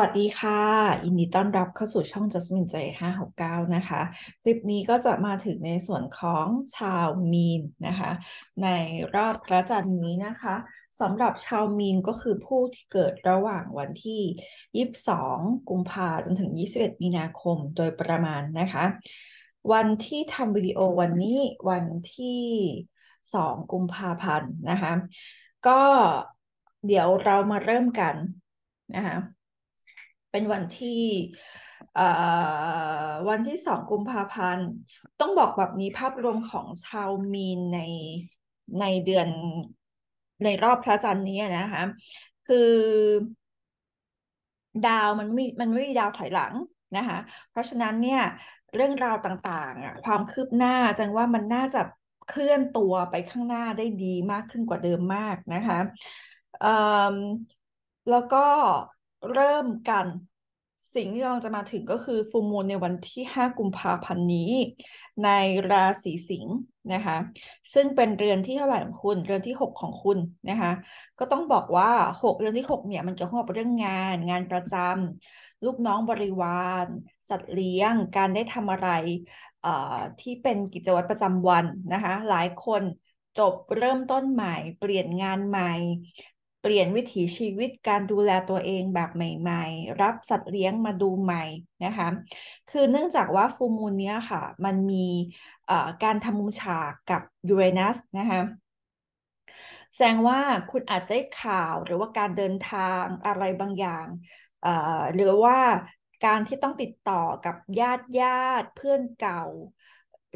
วัสดีค่ะยินดีต้อนรับเข้าสู่ช่อง Jasmine ใจ569นะคะ คลิปนี้ก็จะมาถึงในส่วนของชาวมีนนะคะ ในรอบพระจันทร์นี้นะคะ สำหรับชาวมีนก็คือผู้ที่เกิดระหว่างวันที่ 22 กุมภาจนถึง 21 มีนาคมโดยประมาณนะคะ วันที่ทำวิดีโอวันนี้วันที่ 2 กุมภาพันธ์นะคะ ก็เดี๋ยวเรามาเริ่มกัน นะคะเป็นวันที่ วันที่สองกุมภาพันธ์ ต้องบอกแบบนี้ภาพรวมของชาว มีนใน ในเดือน ในรอบพระจันทร์นี้ นะคะ คือดาวมันไม่มันไม่มี ดาวถอยหลังนะคะ เพราะฉะนั้นเนี่ย เรื่องราวต่าง ๆ ความคืบหน้าจังว่ามันน่าจะเคลื่อนตัวไปข้างหน้าได้ดีมากขึ้นกว่าเดิมมากนะคะ แล้วก็เริ่มกันสิ่งที่เราจะมาถึงก็คือฟูมูลในวันที่ 5 กุมภาพันธ์นี้ ในราศีสิงห์นะคะซึ่งเป็นเรือนที่เท่าไหร่ของคุณ เรือนที่ 6 ของคุณนะคะก็ต้องบอกว่า 6 เรือนที่ 6 เนี่ยมันเกี่ยวข้องกับเรื่องงาน งานประจำลูกน้องบริวารสัตว์เลี้ยง การได้ทำอะไรที่เป็นกิจวัตรประจำวันนะคะหลายคนจบเริ่มต้นใหม่ เปลี่ยนงานใหม่เปลี่ยนวิถีชีวิตการดูแลตัวเองแบบใหม่ ๆ รับสัตว์เลี้ยงมาดูใหม่นะคะคือเนื่องจากว่าฟูมูลเนี้ยค่ะ มันมีการทำมุมฉากกับยูเรนัสนะคะแสดงว่าคุณอาจได้ข่าวหรือว่าการเดินทางอะไรบางอย่าง หรือว่าการที่ต้องติดต่อกับญาติญาติเพื่อนเก่า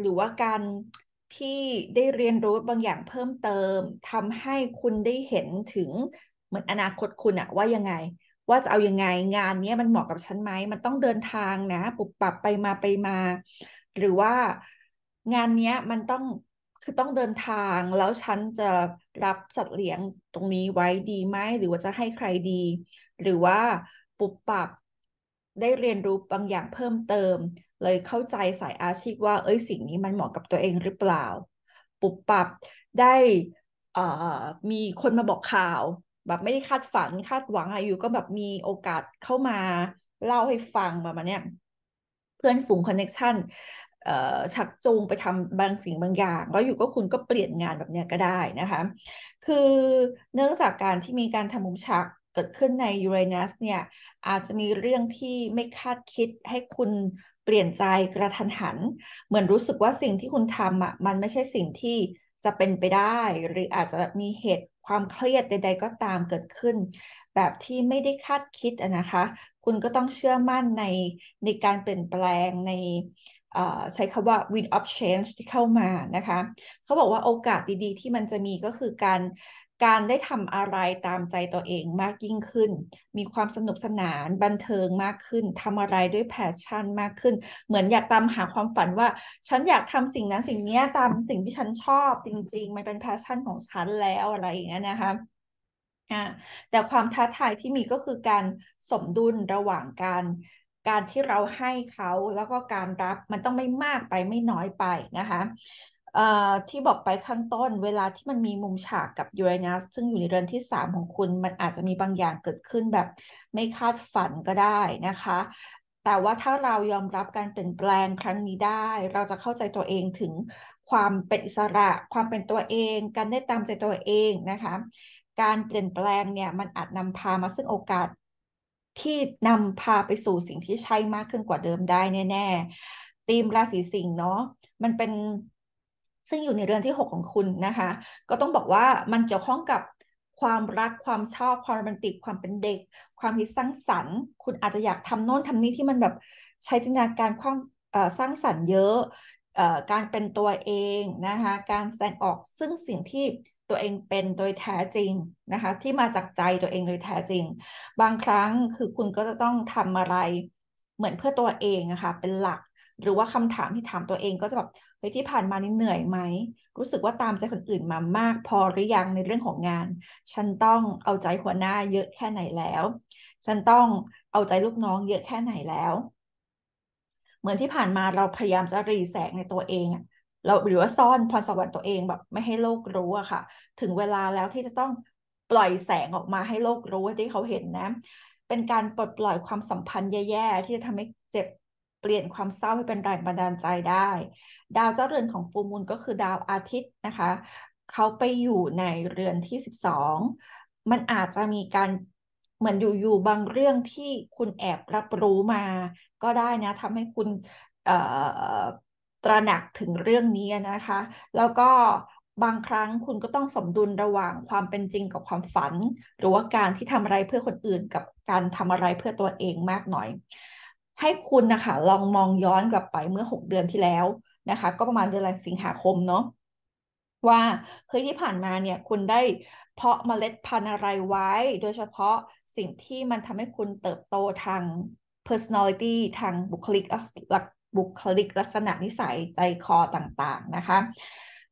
หรือว่าการที่ได้เรียนรู้บางอย่างเพิ่มเติม ทำให้คุณได้เห็นถึงเหมือนอนาคตคุณอะว่ายังไง ว่าจะเอาอยัางไง งานนี้มันเหมาะกับฉันไหมมันต้องเดินทางนะปรับปรับไปมาไปมา หรือว่างานนี้มันต้องคือต้องเดินทาง แล้วฉันจะรับสัตว์เลี้ยงตรงนี้ไว้ดีไหมหรือว่าจะให้ใครดี หรือว่าปรับปรับได้เรียนรู้บางอย่างเพิ่มเติม เลยเข้าใจสายอาชีพว่าเอ้ยสิ่งนี้มันเหมาะกับตัวเองหรือเปล่า ปุบปับได้มีคนมาบอกข่าว แบบไม่ได้คาดฝัน คาดหวังอะไรอยู่ก็แบบมีโอกาสเข้ามา เล่าให้ฟังแบบนี้เพื่อนฝูงคอนเน็ชันชักจูงไปทำบางสิ่งบางอย่าง แล้วอยู่ก็คุณก็เปลี่ยนงานแบบนี้ก็ได้นะคะ คือเนื่องจากการที่มีการทำมุมฉากกิดขึ้นในยูเรเนสเนี่ยอาจจะมีเรื่องที่ไม่คาดคิดให้คุณเปลี่ยนใจกระทันหัน เหมือนรู้สึกว่าสิ่งที่คุณทำอะ่ะมันไม่ใช่สิ่งที่จะเป็นไปได้ หรืออาจจะมีเหตุความเครียดใด ๆ ก็ตามเกิดขึ้น แบบที่ไม่ได้คาดคิดนะคะ คุณก็ต้องเชื่อมั่นในในการเปลี่ยนแปลงในใช้คำว่า wind of change ที่เข้ามานะคะ เขาบอกว่าโอกาสดีๆ ที่มันจะมีก็คือการการได้ทำอะไรตามใจตัวเองมากยิ่งขึ้น มีความสนุกสนานบันเทิงมากขึ้นทำอะไรด้วยแพชชั่นมากขึ้น เหมือนอยากตามหาความฝันว่า ฉันอยากทำสิ่งนั้นสิ่งนี้ตามสิ่งที่ฉันชอบจริงๆมันเป็นแพชชั่นของฉันแล้วอะไรอย่างเงี้ยนะคะแต่ความท้าทายที่มีก็คือการสมดุลระหว่างการการที่เราให้เขาแล้วก็การรับมันต้องไม่มากไปไม่น้อยไปนะคะที่บอกไปข้างต้น เวลาที่มันมีมุมฉากกับยูเรนัสซึ่งอยู่ในเรือนที่3ของคุณ มันอาจจะมีบางอย่างเกิดขึ้นแบบไม่คาดฝันก็ได้นะคะ แต่ว่าถ้าเรายอมรับการเปลี่ยนแปลงครั้งนี้ได้ เราจะเข้าใจตัวเองถึงความเป็นอิสระ ความเป็นตัวเอง การได้ตามใจตัวเองนะคะการเปลี่ยนแปลงเนี่ยมันอาจนำพามาซึ่งโอกาสที่นำพาไปสู่สิ่งที่ใช่มากขึ้นกว่าเดิมได้แน่ๆตีมราศีสิงห์เนาะมันเป็นซึ่งอยู่ในเรือนที่ 6 ของคุณนะคะก็ต้องบอกว่ามันเกี่ยวข้องกับความรักความชอบความโรแมนติกความเป็นเด็กความคิดสร้างสรรค์ คุณอาจจะอยากทำโน่นทำนี่ที่มันแบบใช้จินตนาการความสร้างสรรค์เยอะการเป็นตัวเองนะคะการแสดงออกซึ่งสิ่งที่ตัวเองเป็นโดยแท้จริงนะคะที่มาจากใจตัวเองโดยแท้จริงบางครั้งคือคุณก็จะต้องทำอะไรเหมือนเพื่อตัวเองนะคะเป็นหลักหรือว่าคำถามที่ถามตัวเองก็จะแบบเฮ้ยที่ผ่านมานี่เหนื่อยไหมรู้สึกว่าตามใจคนอื่นมามากพอหรือยังในเรื่องของงาน ฉันต้องเอาใจหัวหน้าเยอะแค่ไหนแล้ว ฉันต้องเอาใจลูกน้องเยอะแค่ไหนแล้ว เหมือนที่ผ่านมาเราพยายามจะรีแสงในตัวเองเราหรือว่าซ่อนพรสวรรค์ตัวเองแบบไม่ให้โลกรู้อะค่ะ ถึงเวลาแล้วที่จะต้องปล่อยแสงออกมาให้โลกรู้ที่เขาเห็นนะ เป็นการปลดปล่อยความสัมพันธ์แย่ๆที่จะทำให้เจ็บเปลี่ยนความเศร้าให้เป็นแรงบันดาลใจได้ ดาวเจ้าเรือนของฟูมูลก็คือดาวอาทิตย์นะคะเขาไปอยู่ในเรือนที่ 12 มันอาจจะมีการ เหมือนอยู่ ๆ บางเรื่องที่คุณแอบรับรู้มา ก็ได้นะทำให้คุณตระหนักถึงเรื่องนี้นะคะ แล้วก็บางครั้งคุณก็ต้องสมดุลระหว่างความเป็นจริงกับความฝัน หรือว่าการที่ทำอะไรเพื่อคนอื่นกับการทำอะไรเพื่อตัวเองมากหน่อยให้คุณนะคะลองมองย้อนกลับไปเมื่อ 6 เดือนที่แล้วนะคะ ก็ประมาณเดือนสิงหาคมเนาะว่าเฮ้ยที่ผ่านมาเนี่ย คุณได้เพาะเมล็ดพันธุ์อะไรไว้ โดยเฉพาะสิ่งที่มันทำให้คุณเติบโตทาง personality ทางบุคลิกลักบุคลิก ลักษณะนิสัยใจคอต่างๆนะคะ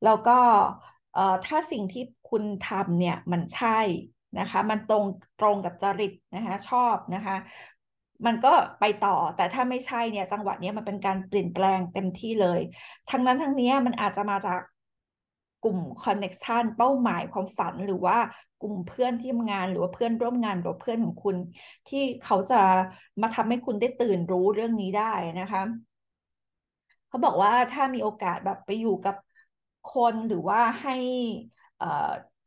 แล้วก็ถ้าสิ่งที่คุณทำเนี่ย มันใช่นะคะ มันตรงตรงกับจริตนะคะชอบนะคะมันก็ไปต่อแต่ถ้าไม่ใช่เนี่ย จังหวะนี้มันเป็นการเปลี่ยนแปลงเต็มที่เลย ทั้งนั้นทั้งนี้มันอาจจะมาจากกลุ่มคอนเน็กชันเป้าหมายความฝันหรือว่ากลุ่มเพื่อนที่ทำงานหรือว่าเพื่อนร่วมงานหรือเพื่อนของคุณ ที่เขาจะมาทำให้คุณได้ตื่นรู้เรื่องนี้ได้นะคะ เขาบอกว่าถ้ามีโอกาสแบบไปอยู่กับคนหรือว่าให้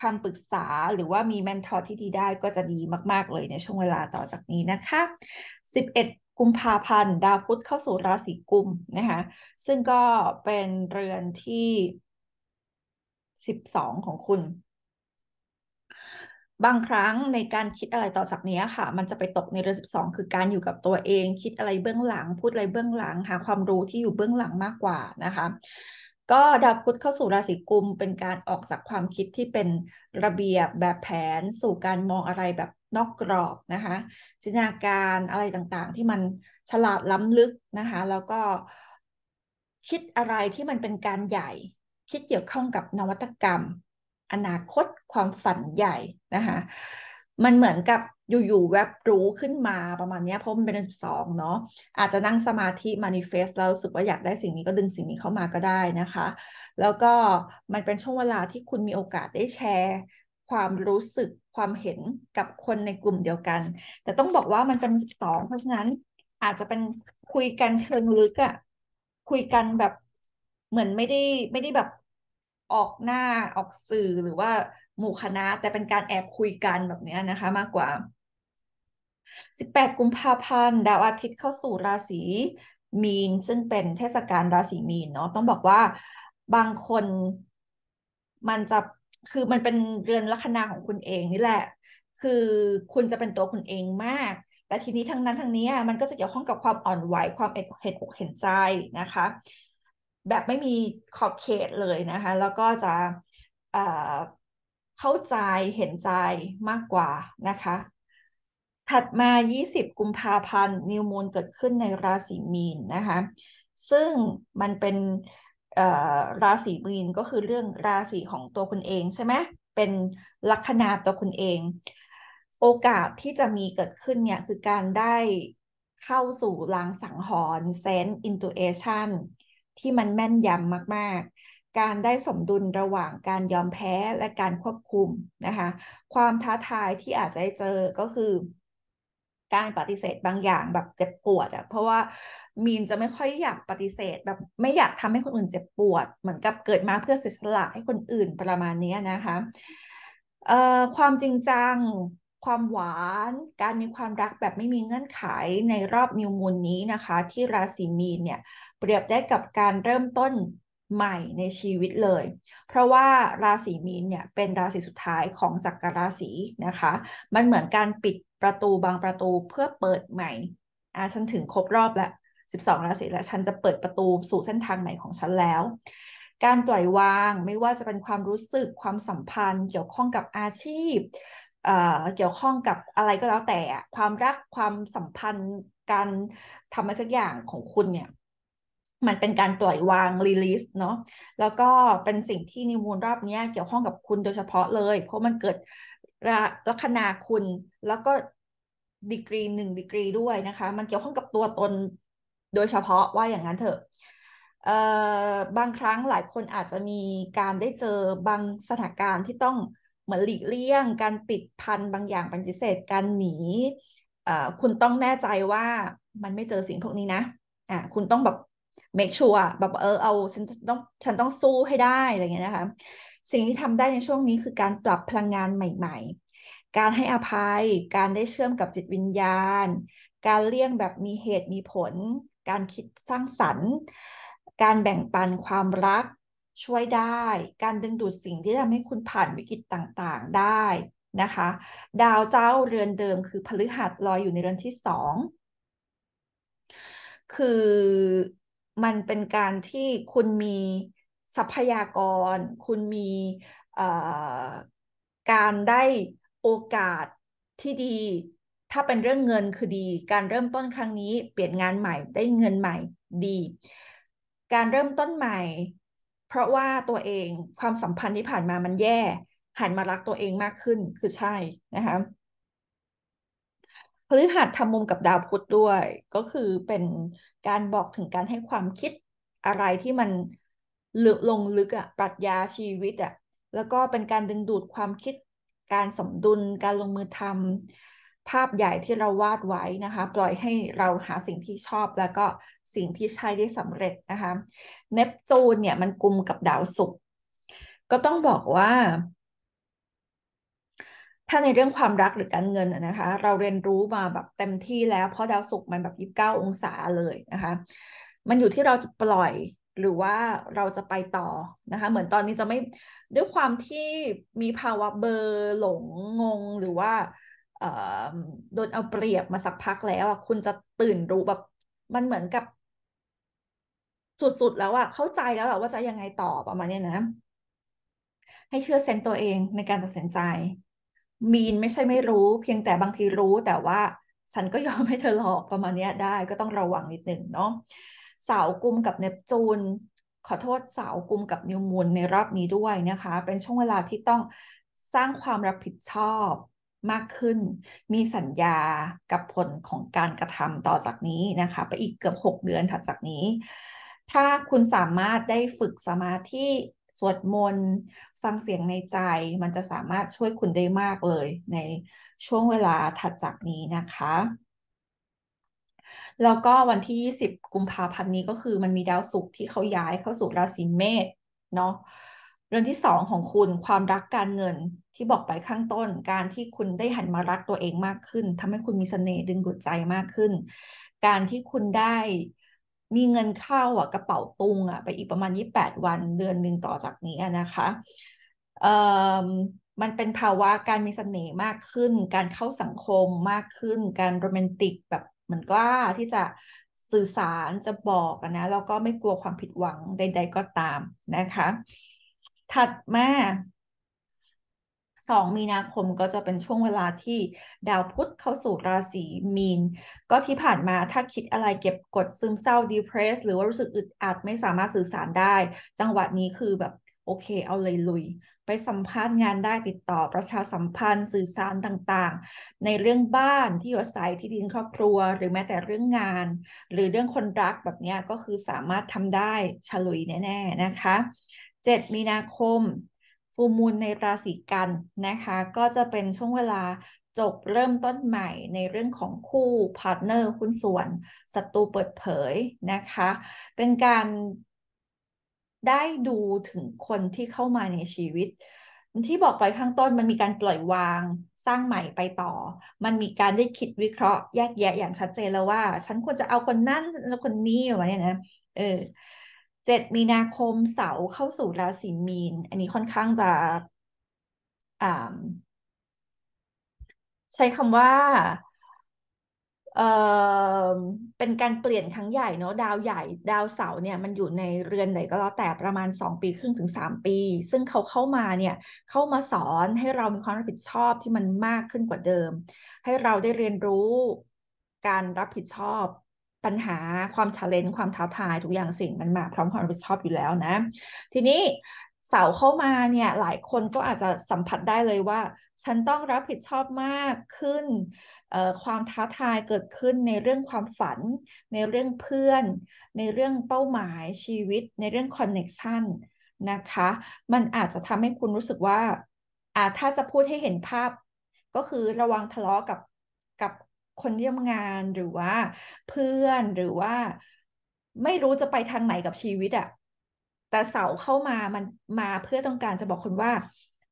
คำปรึกษาหรือว่ามีแมนทอร์ที่ดีได้ก็จะดีมาก ๆ เลยในช่วงเวลาต่อจากนี้ นะคะ 11 กุมภาพันธ์ดาวพุธเข้าสู่ราศีกุมนะคะ ซึ่งก็เป็นเรือนที่ 12 ของคุณ บางครั้งในการคิดอะไรต่อจากนี้ค่ะ มันจะไปตกในเรือน 12 คือการอยู่กับตัวเอง คิดอะไรเบื้องหลัง พูดอะไรเบื้องหลังหาความรู้ที่อยู่เบื้องหลังมากกว่านะคะก็ดาวพุธเข้าสู่ราศีกุม เป็นการออกจากความคิดที่เป็นระเบียบแบบแผนสู่การมองอะไรแบบนอกกรอบนะคะจินตนาการอะไรต่างๆ ที่มันฉลาดล้ำลึกนะคะแล้วก็คิดอะไรที่มันเป็นการใหญ่ คิดเกี่ยวข้องกับนวัตกรรม อนาคตความฝันใหญ่นะคะมันเหมือนกับอยู่ๆแวบรู้ขึ้นมาประมาณนี้เพราะมันเป็นสิบสองเนาะอาจจะนั่งสมาธิมานิเฟสแล้วรู้สึก ว่า อยาก ได้สิ่งนี้ก็ดึงสิ่ง นี้เข้ามาก็ได้นะคะ แล้วก็มันเป็น ช่วง เวลาที่คุณมีโอกาสได้แชร์ ความรู้สึกความเห็นกับคนในกลุ่มเดียวกัน แต่ต้องบอกว่ามันเป็นสิบสองเพราะฉะนั้นอาจจะเป็นคุยกันเชิงลึกอะคุยกันแบบเหมือนไม่ได้ไม่ได้แบบออกหน้าออกสื่อหรือว่าหมู่คณะ แต่เป็นการแอบคุยกันแบบนี้นะคะ มากกว่า18กุมภาพันธ์ดาวอาทิตย์เข้าสู่ราศีมีน ซึ่งเป็นเทศกาลราศีมีนเนาะต้องบอกว่าบางคนมันจะคือมันเป็นเรือนลัคนาของคุณเองนี่แหละ คือคุณจะเป็นตัวคุณเองมาก แต่ทีนี้ทั้งนั้นทั้งนี้มันก็จะเกี่ยวข้องกับความอ่อนไหวความเห็นอกเห็นใจนะคะ แบบไม่มีขอบเขตเลยนะคะแล้วก็จะเข้าใจเห็นใจมากกว่านะคะถัดมา 20กุมภาพันธ์ นิวมูลเกิดขึ้นในราศีมีน นะคะ ซึ่งมันเป็นราศีมีนก็คือเรื่องราศีของตัวคุณเองใช่ไหม เป็นลัคนาตัวคุณเอง โอกาสที่จะมีเกิดขึ้น เนี่ย คือการได้เข้าสู่ ลาง สังหรณ์เซนต์อินทูเอชันที่มันแม่นยำมาก ๆ การได้สมดุลระหว่างการยอมแพ้และการควบคุมนะคะ ความท้าทายที่อาจจะเจอก็คือการปฏิเสธบางอย่างแบบเจ็บปวดอะเพราะว่ามีนจะไม่ค่อยอยากปฏิเสธแบบไม่อยากทำให้คนอื่นเจ็บปวดเหมือนกับเกิดมาเพื่อเสียสละให้คนอื่นประมาณนี้นะคะเอ่อความจริงจังความหวานการมีความรักแบบไม่มีเงื่อนไขในรอบนิวมูลนี้นะคะที่ราศีมีนเนี่ยเปรียบได้กับการเริ่มต้นใหม่ในชีวิตเลย เพราะว่าราศีมีนเนี่ยเป็นราศีสุดท้ายของจักรราศีนะคะ มันเหมือนการปิดประตูบางประตูเพื่อเปิดใหม่อ่าฉันถึงครบรอบละสสิบองราศีและฉันจะเปิดประตูสู่เส้นทางใหม่ของฉันแล้ว การปล่อยวางไม่ว่าจะเป็นความรู้สึกความสัมพันธ์ เกี่ยวข้องกับอาชีพเกี่ยวข้องกับอะไรก็แล้วแต่ความรักความสัมพันธ์การทำอะไรสักอย่างของคุณเนี่ย มันเป็นการปล่อยวางรีลิสเนาะแล้วก็เป็นสิ่งที่นิมูลรอบนี้เกี่ยวข้องกับคุณโดยเฉพาะเลย เพราะมันเกิดลัคนาคุณแล้วก็ดีกรีหนึ่งดีกรีด้วยนะคะ มันเกี่ยวข้องกับตัวตนโดยเฉพาะว่าอย่างนั้นเถอะบางครั้งหลายคนอาจจะมีการได้เจอบางสถานการณ์ที่ต้องเหมือนหลีกเลี่ยง การติดพันบางอย่างปพิเศษการหนีคุณต้องแน่ใจว่ามันไม่เจอสิ่งพวกนี้นะอ่าคุณต้องแบบ make sure แบบเออเอาฉันต้องฉันต้องสู้ให้ได้อะไรเงี้ยนะคะสิ่ง ที่ทำได้ในช่วงนี้คือการปรับพลังงานใหม่ ๆ การให้อภัย การได้เชื่อมกับจิตวิญญาณ การ เลี่ยงแบบมีเหตุมีผล การคิดสร้างสรรค์ การแบ่งปันความรัก ช่วยได้ การดึงดูดสิ่งที่ทำให้คุณผ่านวิกฤตต่างๆได้นะคะ ดาวเจ้าเรือนเดิมคือพฤหัสลอยอยู่ในเรือนที่สอง คือมันเป็นการที่คุณมีทรัพยากรคุณมีการได้โอกาสที่ดี ถ้าเป็นเรื่องเงินคือดี การเริ่มต้นครั้งนี้เปลี่ยนงานใหม่ได้เงินใหม่ดีการเริ่มต้นใหม่ เพราะว่าตัวเองความสัมพันธ์ที่ผ่านมามันแย่หันมารักตัวเองมากขึ้นคือใช่นะคะพฤหัสทำมุมกับดาวพุธด้วยก็คือเป็นการบอกถึงการให้ความคิดอะไรที่มันลึกลงลึกอะปรัชญาชีวิตอะแล้วก็เป็นการดึงดูดความคิดการสมดุลการลงมือทำภาพใหญ่ที่เราวาดไว้นะคะ ปล่อยให้เราหาสิ่งที่ชอบแล้วก็สิ่งที่ใช้ได้สำเร็จ นะคะ เนปจูนเนี่ย มันกลุม กับดาวศุกร์ก็ต้องบอกว่า ถ้าในเรื่องความรักหรือการเงินนะคะเราเรียนรู้มาแบบเต็มที่แล้วเพราะดาวศุกร์มันแบบยีิบเก้าองศาเลยนะคะมันอยู่ที่เราจะปล่อยหรือว่าเราจะไปต่อนะคะ เหมือนตอนนี้จะไม่ ด้วยความที่มีภาวะเบอร์หลงงงหรือว่าโดนเอาเปรียบมาสักพักแล้วอ่ะคุณจะตื่นรู้แบบ มันเหมือนกับ สุด ๆ แล้วอ่ะเข้าใจแล้วว่าจะยังไงต่อประมาณนี้นะ ให้เชื่อเซนตัวเองในการตัดสินใจ มีนไม่ใช่ไม่รู้เพียงแต่บางทีรู้แต่ว่า ฉันก็ยอมให้เธอหลอกประมาณนี้ได้ก็ต้องระวังนิดนึงเนาะสาวกุมกับเนปจูนขอโทษสาวกุมกับนิวมูลในรอบนี้ด้วยนะคะ เป็นช่วงเวลาที่ต้องสร้างความรับผิดชอบมากขึ้น มีสัญญากับผลของการกระทำต่อจากนี้นะคะ ไปอีกเกือบ 6 เดือนถัดจากนี้ ถ้าคุณสามารถได้ฝึกสมาธิสวดมนต์ฟังเสียงในใจมันจะสามารถช่วยคุณได้มากเลย ในช่วงเวลาถัดจากนี้นะคะแล้วก็วันที่ 20กุมภาพันธ์นี้ก็คือมันมีดาวศุกร์ที่เขาย้ายเข้าสู่ราศีเมษเนาะเรื่องที่สองของคุณความรักการเงินที่บอกไปข้างต้น การที่คุณได้หันมารักตัวเองมากขึ้นทำให้คุณมีสเสน่ห์ดึงดูดใจมากขึ้น การที่คุณได้มีเงินเข้าอ่ะกระเป๋าตุงอ่ะไปอีกประมาณ 28 วันเดือนหนึ่งต่อจากนี้นะคะเอ่อมันเป็นภาวะการมีสเสน่ห์มากขึ้น การเข้าสังคมมากขึ้น การโรแมนติกแบบเหมือนกล้า ที่จะสื่อสารจะบอกนะแล้ว ก็ไม่กลัวความผิดหวังใด ๆ ก็ตามนะคะ ถัด มาสอง มีนาคมก็จะเป็นช่วงเวลาที่ดาวพุธเข้าสู่ราศีมีน ก็ที่ผ่านมาถ้าคิดอะไรเก็บกดซึมเศร้า depressed หรือ ว่า รู้สึกอึดอัด ไม่สามารถสื่อสารได้ จังหวะนี้คือแบบโอเค เอาเลย ลุย ไปสัมภาษณ์งานได้ติดต่อประชาสัมพันธ์สื่อสาร ต่าง ๆ ในเรื่องบ้านที่อยู่อาศัยที่ดินครอบครัว หรือแม้แต่เรื่องงาน หรือเรื่องคนรัก แบบนี้ก็คือสามารถทำได้ฉลุยแน่ ๆ นะคะ 7 มีนาคม ฟูมูลในราศีกันนะคะ ก็จะเป็นช่วงเวลาจบเริ่มต้นใหม่ในเรื่องของคู่พาร์ทเนอร์คุณส่วนศัตรูเปิดเผยนะคะ เป็นการได้ดูถึงคนที่เข้ามาในชีวิต ที่บอกไปข้างต้นมันมีการปล่อยวางสร้างใหม่ไปต่อ มันมีการได้คิดวิเคราะห์แยกแยะอย่างชัดเจนแล้วว่า ฉันควรจะเอาคนนั้นแล้วคนนี้มาเนี่ยนะเออเจ็ดมีนาคมเสาเข้าสู่ราศีมีน อันนี้ค่อนข้างจะอ่าใช้คำว่าเป็นการเปลี่ยนครั้งใหญ่เนาะดาวใหญ่ ดาวเสาเนี่ยมันอยู่ในเรือนไหนก็แล้วแต่ประมาณ 2 ปีครึ่งถึง 3 ปี ซึ่งเขาเข้ามาเนี่ยเข้ามาสอนให้เรามีความรับผิดชอบที่มันมากขึ้นกว่าเดิม ให้เราได้เรียนรู้การรับผิดชอบ ปัญหาความชาเลนจ์ความท้าทายทุกอย่างสิ่งมันมาพร้อมความรับผิดชอบอยู่แล้วนะ ทีนี้สาวเข้ามาเนี่ยหลายคนก็อาจจะสัมผัสได้เลยว่า ฉันต้องรับผิดชอบมากขึ้นความท้าทายเกิดขึ้นในเรื่องความฝัน ในเรื่องเพื่อน ในเรื่องเป้าหมายชีวิต ในเรื่องคอนเน็ชันนะคะมันอาจจะทำให้คุณรู้สึกว่าอาถ้าจะพูดให้เห็นภาพ ก็คือระวังทะเลาะกับกับคนเยี่ยมงานหรือว่าเพื่อนหรือว่าไม่รู้จะไปทางไหนกับชีวิตอะ่ะแต่เสาเข้ามามันมาเพื่อต้องการจะบอกคุณว่า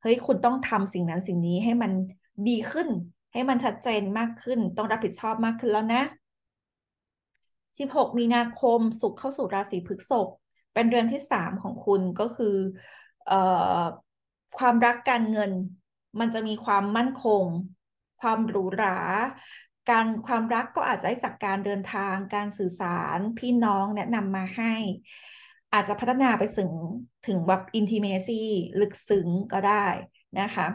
เฮ้ยคุณต้องทำสิ่งนั้นสิ่งนี้ให้มันดีขึ้น ให้มันชัดเจนมากขึ้น ต้องรับผิดชอบมากขึ้นแล้วนะ 16 มีนาคมสุขเข้าสู่ราศีพฤษภเป็นเรือนที่สามของคุณก็คืออความรักการเงิน มันจะมีความมั่นคง ความหรูหราการความรักก็อาจจะได้จากการเดินทาง การสื่อสารพี่น้องแนะนำมาให้อาจจะพัฒนาไปถึงถึงแบบอินทิเมซีลึกซึ้งก็ได้นะคะ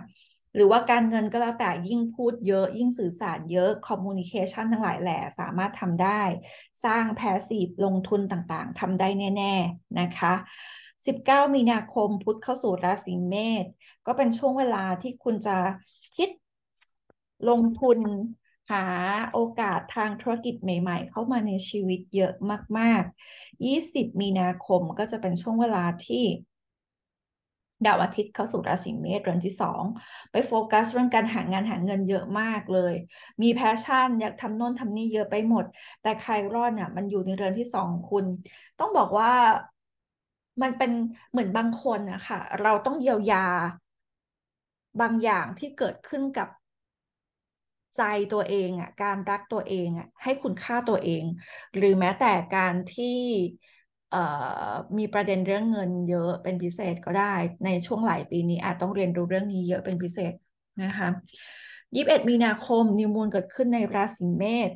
หรือว่าการเงินก็แล้วแต่ยิ่งพูดเยอะ ยิ่งสื่อสารเยอะคอมมูนิเคชันทั้งหลายแหล่สามารถทำได้ สร้างแพสซีฟลงทุนต่างๆทำได้แน่ ๆ นะคะ 19 มีนาคมพุธเข้าสู่ราศีเมษก็เป็นช่วงเวลาที่คุณจะคิดลงทุนหาโอกาสทางธุรกิจใหม่ๆ เข้ามาในชีวิตเยอะมาก ๆ 20 มีนาคมก็จะเป็นช่วงเวลาที่ดาวอาทิตย์เข้าสู่ราศีเมษเดือนที่สอง ไปโฟกัสเรื่องการหางานหาเงินเยอะมากเลย มีแพชชั่นอยากทำโน่นทำนี่ เยอะไปหมด แต่ใครรอดเนี่ยมันอยู่ในเรือนที่สองคุณ ต้องบอกว่ามันเป็นเหมือนบางคนนะคะเราต้องเยียวยาบางอย่างที่เกิดขึ้นกับใจตัวเองอ่ะการรักตัวเองอ่ะให้คุณค่าตัวเอง หรือแม้แต่การที่มีประเด็นเรื่องเงินเยอะเป็นพิเศษก็ได้ในช่วงหลายปีนี้อาจต้องเรียนรู้เรื่องนี้เยอะเป็นพิเศษนะคะยี่สิบเอ็ดมีนาคมนิวมูลเกิดขึ้นในราศีเมษ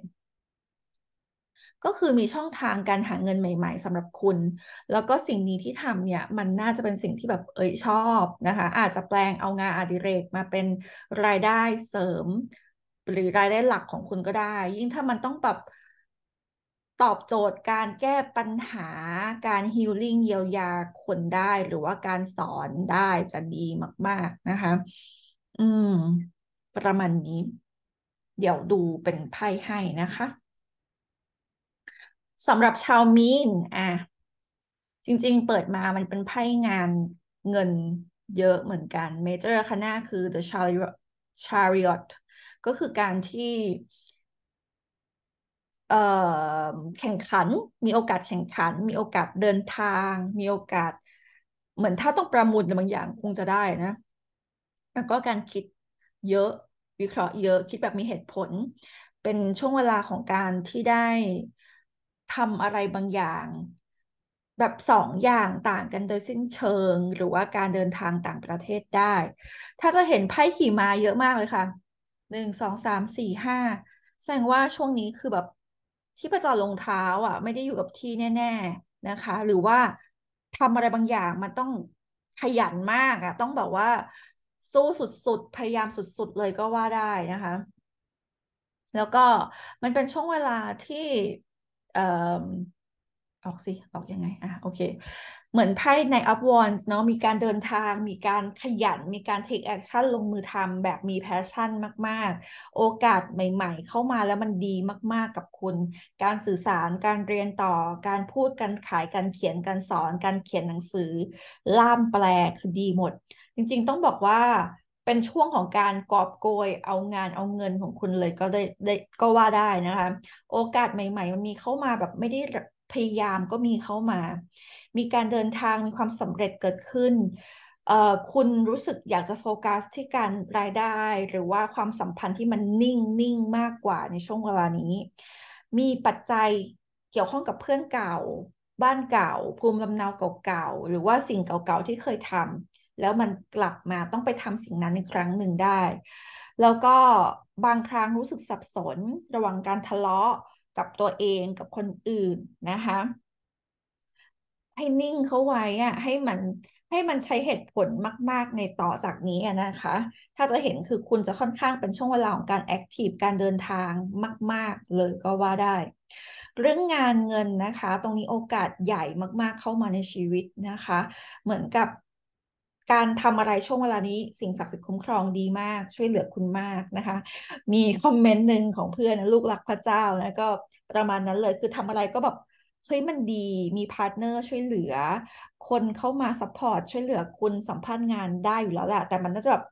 ก็คือมีช่องทางการหาเงินใหม่ๆสำหรับคุณ แล้วก็สิ่งนี้ที่ทำเนี่ยมันน่าจะเป็นสิ่งที่แบบเอยชอบนะคะอาจจะแปลงเอางานอดิเรกมาเป็นรายได้เสริมหรือรายได้หลักของคุณก็ได้ ยิ่งถ้ามันต้องแบบตอบโจทย์การแก้ปัญหา การฮิลลิ่ง เยียวยาคนได้ หรือว่าการสอนได้จะดีมาก ๆนะคะ อืม ประมาณนี้ เดี๋ยวดูเป็นไพ่ให้นะคะสำหรับชาว มีน อ่ะ จริง ๆ เปิดมามันเป็นไพ่งานเงินเยอะเหมือนกันเมเจอร์คณะคือ the chariot chariot ก็คือการที่แข่งขัน มีโอกาสแข่งขัน มีโอกาสเดินทาง มีโอกาส เหมือนถ้าต้องประมูลบางอย่างคงจะได้นะ แล้วก็การคิดเยอะวิเคราะห์ เยอะคิดแบบมีเหตุผล เป็นช่วงเวลาของการที่ได้ทำอะไรบางอย่างแบบสองอย่างต่างกันโดยสิ้นเชิงหรือว่าการเดินทางต่างประเทศได้ ถ้าจะเห็นไพ่ขี่ม้าเยอะมากเลยค่ะหนึ่งสองสามสี่ห้าแสดงว่าช่วงนี้คือแบบที่ประจอลงเท้า อ่ะ ไม่ได้อยู่กับที่แน่ ๆนะคะ หรือว่าทำอะไรบางอย่างมันต้องขยันมากอ่ะ ต้องแบบว่าสู้สุด ๆ พยายามสุด ๆ เลยก็ว่าได้นะคะ แล้วก็มันเป็นช่วงเวลาที่เออออกสิ ออกยังไง อ่ะโอเคเหมือนไพ่ใน up a n e s เนาะ มีการเดินทาง มีการขยัน มีการ take action ลงมือทำแบบมีแพชชั่นมากๆ โอกาสใหม่ ๆ เข้ามาแล้วมันดีมากๆ กับคุณ การสื่อสารการเรียนต่อ การพูดการขายการเขียนการสอนการเขียนหนังสือ ล่ามแปล คือดีหมด จริง ๆ ต้องบอกว่าเป็นช่วงของการกอบโกย เอางานเอาเงินของคุณเลยก็ได้ได้ก็ว่าได้นะคะ โอกาสใหม่ ๆ มันมีเข้ามาแบบไม่ได้พยายามก็มีเข้ามา มีการเดินทางมีความสำเร็จเกิดขึ้น คุณรู้สึกอยากจะโฟกัสที่การรายได้ หรือว่าความสัมพันธ์ที่มันนิ่งนิ่งมากกว่าในช่วงเวลานี้ มีปัจจัยเกี่ยวข้องกับเพื่อนเก่า บ้านเก่าภูมิลำเนาเก่าๆหรือว่าสิ่งเก่าๆที่เคยทำแล้วมันกลับมาต้องไปทำสิ่งนั้นอีกครั้งหนึ่งได้ แล้วก็บางครั้งรู้สึกสับสน ระหว่างการทะเลาะกับตัวเองกับคนอื่นนะคะให้นิ่งเขาไว้อะให้มันให้มันใช้เหตุผลมากๆในต่อจากนี้นะคะถ้าจะเห็นคือคุณจะค่อนข้างเป็นช่วงเวลาของการแอคทีฟการเดินทางมาก ๆเลยก็ว่าได้ เรื่องงานเงินนะคะ ตรงนี้โอกาสใหญ่มาก ๆเข้ามาในชีวิตนะคะ เหมือนกับการทำอะไรช่วงเวลานี้สิ่งศักดิ์สิทธิ์คุ้มครองดีมาก ช่วยเหลือคุณมากนะคะ มีคอมเมนต์หนึ่งของเพื่อนลูกหลักพระเจ้านะก็ประมาณนั้นเลยคือทำอะไรก็แบบเฮ้ยมันดี มีพาร์ทเนอร์ช่วยเหลือคนเข้ามาซัพพอร์ตช่วยเหลือคุณสัมพันธ์งานได้อยู่แล้วแหละแต่มันน่าจะแบบ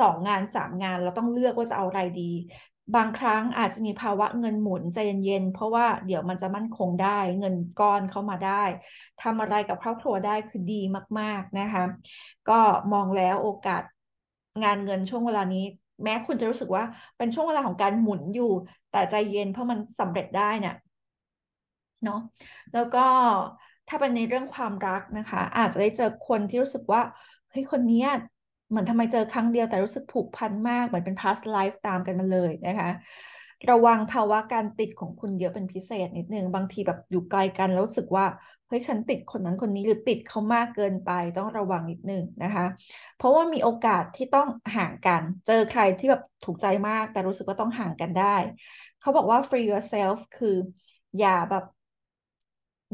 สองงานสามงานเราต้องเลือกว่าจะเอาอะไรดีบางครั้งอาจจะมีภาวะเงินหมุน ใจเย็นๆ เพราะว่าเดี๋ยวมันจะมั่นคงได้ เงิน ก้อนเข้ามาได้ทำอะไรกับครอบครัวได้คือดีมากๆนะคะก็มองแล้วโอกาสงานเงินช่วงเวลานี้ แม้คุณจะรู้สึกว่าเป็นช่วงเวลาของการหมุนอยู่ แต่ใจเย็นเพราะมันสำเร็จได้เนี่ยเนาะแล้วก็ถ้าเป็นในเรื่องความรักนะคะ อาจจะได้เจอคนที่รู้สึกว่าเฮ้ยคนนี้เหมือนทำไมเจอครั้งเดียวแต่รู้สึกผูกพัน มากเหมือนเป็น past life ตามกันมาเลยนะคะระวังภาวะการติดของคุณเยอะเป็นพิเศษนิดนึงบางทีแบบอยู่ไกลกันแล้วรู้สึกว่าเฮ้ยฉันติดคนนั้นคนนี้หรือติดเขามากเกินไปต้องระวังนิดนึงนะคะเพราะว่ามีโอกาสที่ต้องห่างกันเจอใครที่แบบถูกใจมาก แต่รู้สึกว่าต้องห่างกันได้ เขาบอกว่า free yourself คืออย่าแบบ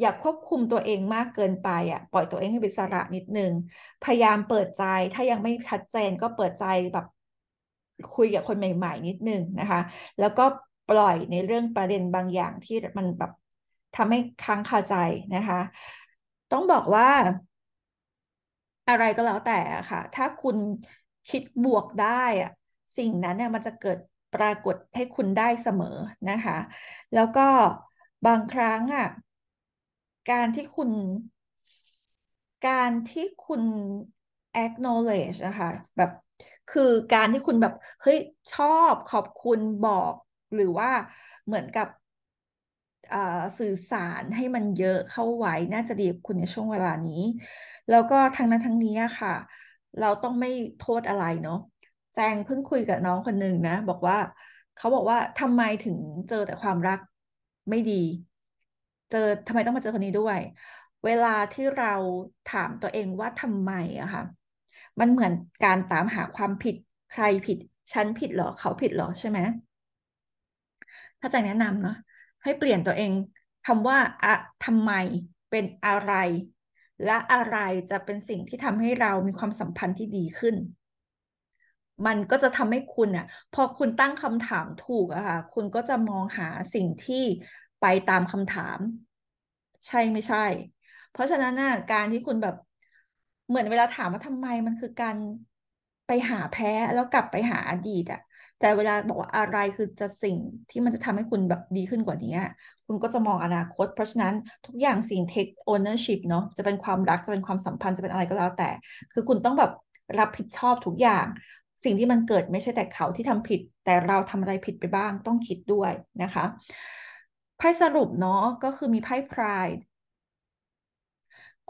อย่าควบคุมตัวเองมากเกินไปอะ่ะ ปล่อยตัวเองให้เป็นิสระนิดนึง พยายามเปิดใจ ถ้ายังไม่ชัดเจนก็เปิดใจแบบคุยกับคนใหม่ ๆ นิดนึงนะคะ แล้วก็ปล่อยในเรื่องประเด็นบางอย่างที่มันแบบทำให้ค้างคาใจนะคะ ต้องบอกว่า อะไรก็แล้วแต่ค่ะ ถ้าคุณคิดบวกได้อะสิ่งนั้นเนี่ยมันจะเกิดปรากฏให้คุณได้เสมอนะคะ แล้วก็บางครั้งอ่ะการที่คุณ การที่คุณ acknowledge นะคะ แบบ คือการที่คุณแบบ เฮ้ย ชอบขอบคุณบอก หรือว่าเหมือนกับสื่อสารให้มันเยอะเข้าไว้น่าจะดีกับคุณ ในช่วงเวลานี้ แล้วก็ทั้งนั้นทั้งนี้ค่ะ เราต้องไม่โทษอะไร เนาะแจงเพิ่งคุยกับน้องคนหนึ่งนะ บอกว่า เขาบอกว่าทำไมถึงเจอแต่ความรักไม่ดีเจอทำไมต้องมาเจอคนนี้ด้วย เวลาที่เราถามตัวเองว่าทำไมอะค่ะมันเหมือนการตามหาความผิดใครผิดฉันผิดเหรอเขาผิดเหรอใช่ไหม ถ้าจแนะนำเนาะให้เปลี่ยนตัวเองคำว่าอะทำไมเป็นอะไร และอะไรจะเป็นสิ่งที่ทำให้เรามีความสัมพันธ์ที่ดีขึ้น มันก็จะทำให้คุณอะพอคุณตั้งคำถามถูกอะค่ะ คุณก็จะมองหาสิ่งที่ไปตามคำถาม ใช่ไม่ใช่ เพราะฉะนั้นนะการที่คุณแบบเหมือนเวลาถามว่าทำไมมันคือการไปหาแพ้แล้วกลับไปหาอดีตอะแต่เวลาบอกว่าอะไรคือจะสิ่งที่มันจะทำให้คุณแบบดีขึ้นกว่านี้คุณก็จะมองอนาคต เพราะฉะนั้นทุกอย่างสิ่ง take ownership เนาะจะเป็นความรักจะเป็นความสัมพันธ์จะเป็นอะไรก็แล้วแต่ คือคุณต้องแบบรับผิดชอบทุกอย่าง สิ่งที่มันเกิดไม่ใช่แต่เขาที่ทำผิด แต่เราทำอะไรผิดไปบ้างต้องคิดด้วยนะคะไพ่สรุปเนาะก็คือมีไพ่ pride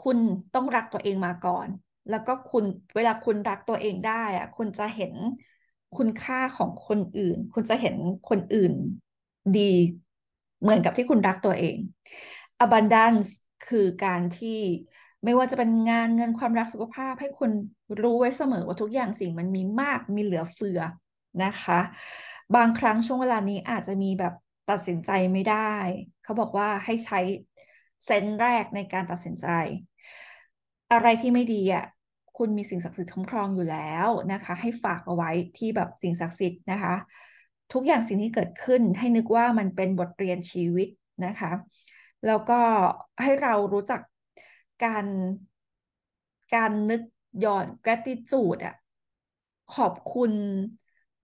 คุณต้องรักตัวเองมาก่อน แล้วก็คุณเวลาคุณรักตัวเองได้อะคุณจะเห็นคุณค่าของคนอื่น คุณจะเห็นคนอื่นดีเหมือนกับที่คุณรักตัวเอง abundance คือการที่ไม่ว่าจะเป็นงานเงินความรักสุขภาพให้คุณรู้ไว้เสมอว่าทุกอย่างสิ่งมันมีมาก มีเหลือเฟือนะคะ บางครั้งช่วงเวลานี้อาจจะมีแบบตัดสินใจไม่ได้ เขาบอกว่าให้ใช้เซนแรกในการตัดสินใจ อะไรที่ไม่ดีอ่ะ คุณมีสิ่งศักดิ์สิทธิ์คุ้มครองอยู่แล้วนะคะ ให้ฝากเอาไว้ที่แบบสิ่งศักดิ์สิทธิ์นะคะ ทุกอย่างสิ่งที่เกิดขึ้นให้นึกว่ามันเป็นบทเรียนชีวิตนะคะ แล้วก็ให้เรารู้จักการการนึกย้อน gratitude อะขอบคุณ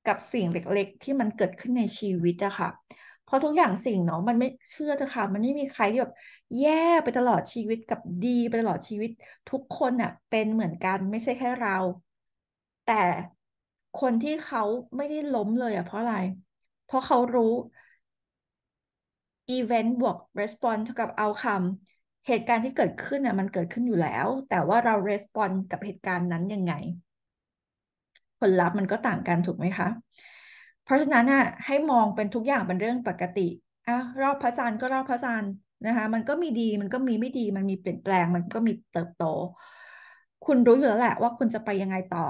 กับสิ่งเล็กๆ ที่มันเกิดขึ้นในชีวิตอะคะ่ะราะทุกอย่างสิ่งเนาะมันไม่เชื่อเถอะค่ะมันไม่มีใครที่แบบแย่ไปตลอดชีวิตกับดี ไปตลอดชีวิต ทุกคนอะ่ะเป็นเหมือนกันไม่ใช่แค่เรา แต่คนที่เขาไม่ได้ล้มเลยอะ่ะเพราะอะไร เพราะเขารู้อีเวนต์บวกรีสปอนส์เท่ากับเอาคำเหตุการณ์ที่เกิดขึ้นอ่ะมันเกิดขึ้นอยู่แล้ว แต่ว่าเราีสปอนส์กับเหตุการณ์นั้นยังไง ผลลัพธ์มันก็ต่างกันถูกไหมคะเพราะฉะนั้นน่ะให้มองเป็นทุกอย่างเป็นเรื่องปกติอ่ะรอบพระจันทร์ก็รอบพระจันทร์นะคะ มันก็มีดีมันก็มีไม่ดีมันมีเปลี่ยนแปลงมันก็มีเติบโต คุณรู้อยู่แล้วแหละว่าคุณจะไปยังไงต่อ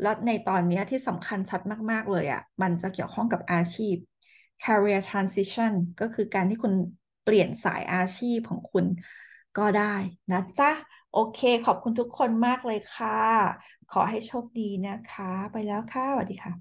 แล้วในตอนนี้ที่สำคัญชัดมากๆเลยอะ่ะมันจะเกี่ยวข้องกับอาชีพ career transition ก็คือการที่คุณเปลี่ยนสายอาชีพของคุณก็ได้นะจ๊ะโอเคขอบคุณทุกคนมากเลยค่ะขอให้โชคดีนะคะ ไปแล้วค่ะสวัสดีค่ะ